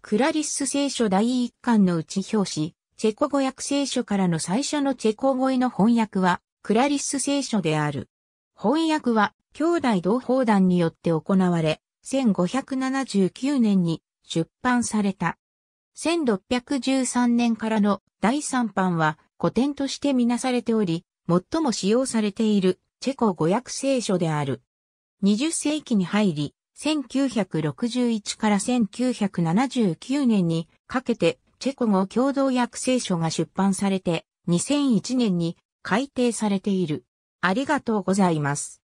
クラリス聖書第一巻の内表紙、チェコ語訳聖書からの最初のチェコ語への翻訳は、クラリス聖書である。翻訳は、兄弟同胞団によって行われ、1579年に出版された。1613年からの第3版は古典としてみなされており、最も使用されているチェコ語訳聖書である。20世紀に入り、1961から1979年にかけてチェコ語共同訳聖書が出版されて2001年に改訂されている。ありがとうございます。